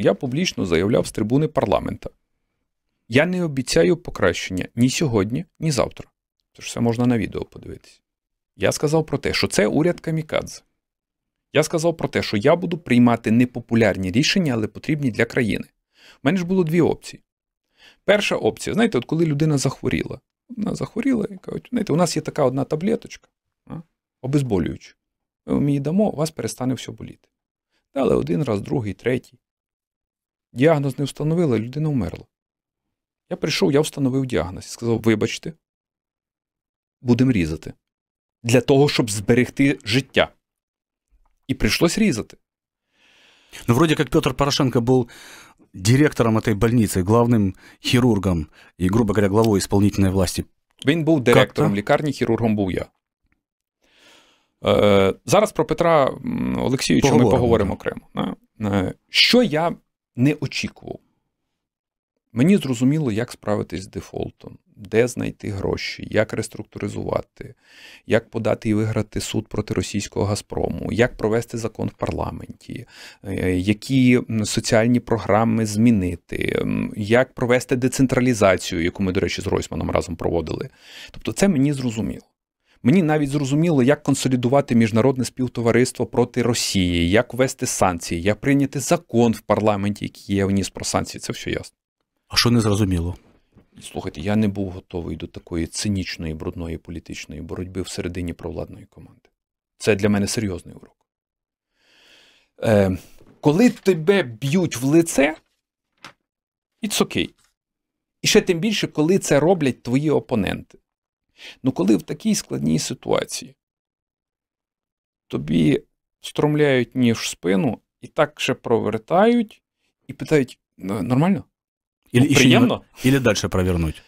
я публічно заявляв з трибуни парламента. Я не обіцяю покращення ні сьогодні, ні завтра. Це ж все можна на відео подивитися. Я сказав про те, що це уряд камікадзе. Я сказав про те, що я буду приймати непопулярні рішення, але потрібні для країни. У мене ж було дві опції. Перша опція, знаєте, от коли людина захворіла. Вона захворіла і кажуть, знаєте, у нас є така одна таблеточка, обезболююча. Ми вам її дамо, у вас перестане все боліти. Дали один раз, другий, третій. Діагноз не встановили, людина вмерла. Я прийшов, я встановив діагноз і сказав: вибачте, будемо різати. Для того, щоб зберегти життя. І пришлось різати. Ну, вроде как Петр Порошенко був директором цієї больниці, главным хірургом і, грубо говоря, главою исполнительной власті. Він був директором лікарні, хірургом був я. Е, зараз про Петра Олексійовича ми поговоримо окремо. Е, що я не очікував. Мені зрозуміло, як справитись з дефолтом, де знайти гроші, як реструктуризувати, як подати і виграти суд проти російського Газпрому, як провести закон в парламенті, е, які соціальні програми змінити, як провести децентралізацію, яку ми, до речі, з Ройсманом разом проводили. Тобто, це мені зрозуміло. Мені навіть зрозуміло, як консолідувати міжнародне співтовариство проти Росії, як ввести санкції, як прийняти закон в парламенті, який є вніс про санкції. Це все ясно. А що не зрозуміло? Слухайте, я не був готовий до такої цинічної брудної політичної боротьби всередині провладної команди. Це для мене серйозний урок. Е, Коли тебе б'ють в лице, it's окей. Okay. І ще тим більше, коли це роблять твої опоненти. Ну коли в такій складній ситуації тобі стромляють ніж в спину і так ще провертають і питають: нормально? Или, ну, приємно? Или далі провернуть.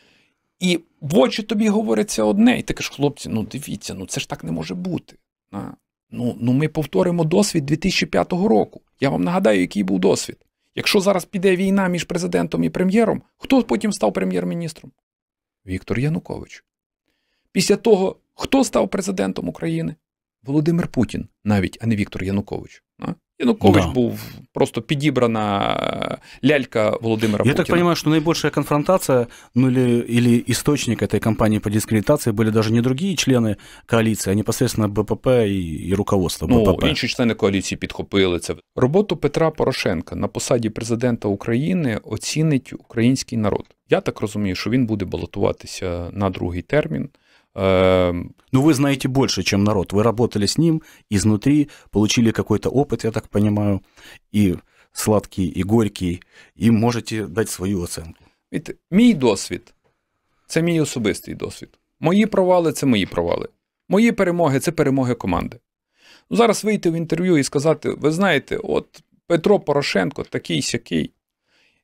І в очі тобі говориться одне, і ти кажеш, хлопці, ну дивіться, ну це ж так не може бути. Ну, ну Ми повторимо досвід 2005 року. Я вам нагадаю, який був досвід. Якщо зараз піде війна між президентом і прем'єром, хто потім став прем'єр-міністром? Віктор Янукович. Після того, хто став президентом України? Володимир Путін, навіть, а не Віктор Янукович. А? Янукович да. був просто підібрана е, лялька Володимира Я Путіна. Я так понимаю, що наибольшая конфронтація ну или, или источник кампанії по дискредитації були навіть не другие члени коаліції, а непосредственно БПП і и руководство БПП. Ну, інші члени коаліції підхопили це. Роботу Петра Порошенка на посаді президента України оцінить український народ. Я так розумію, що він буде балотуватися на другий термін. Ну, вы знаете больше, чем народ. Вы работали с ним изнутри, получили какой-то опыт, я так понимаю, і сладкий, і горький, і можете дати свою оценку. Мій досвід це мій особистий досвід. Мої провали це мої провали. Мої перемоги це перемоги команди. Ну, Зараз вийти в інтерв'ю і сказати: ви знаєте, от Петро Порошенко такий сякий.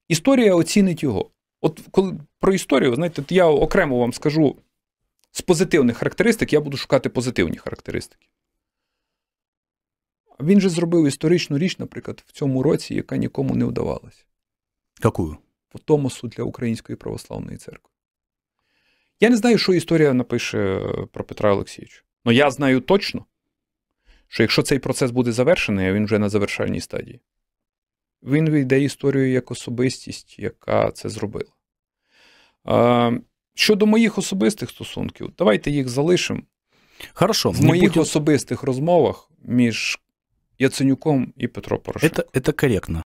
Історія оцінить його. От коли про історію, знаєте, я окремо вам скажу. З позитивних характеристик я буду шукати позитивні характеристики. Він же зробив історичну річ, наприклад, в цьому році, яка нікому не вдавалася. Яку? По Томосу для Української православної церкви. Я не знаю, що історія напише е, про Петра Олексійовича. Але ну, я знаю точно, що якщо цей процес буде завершений, а він вже на завершальній стадії, він війде історію як особистість, яка це зробила. Ем, Щодо моїх особистих стосунків, давайте їх залишимо. Хорошо. В моїх будем... особистих розмовах між Яценюком і Петро Порошенко. Це коректно.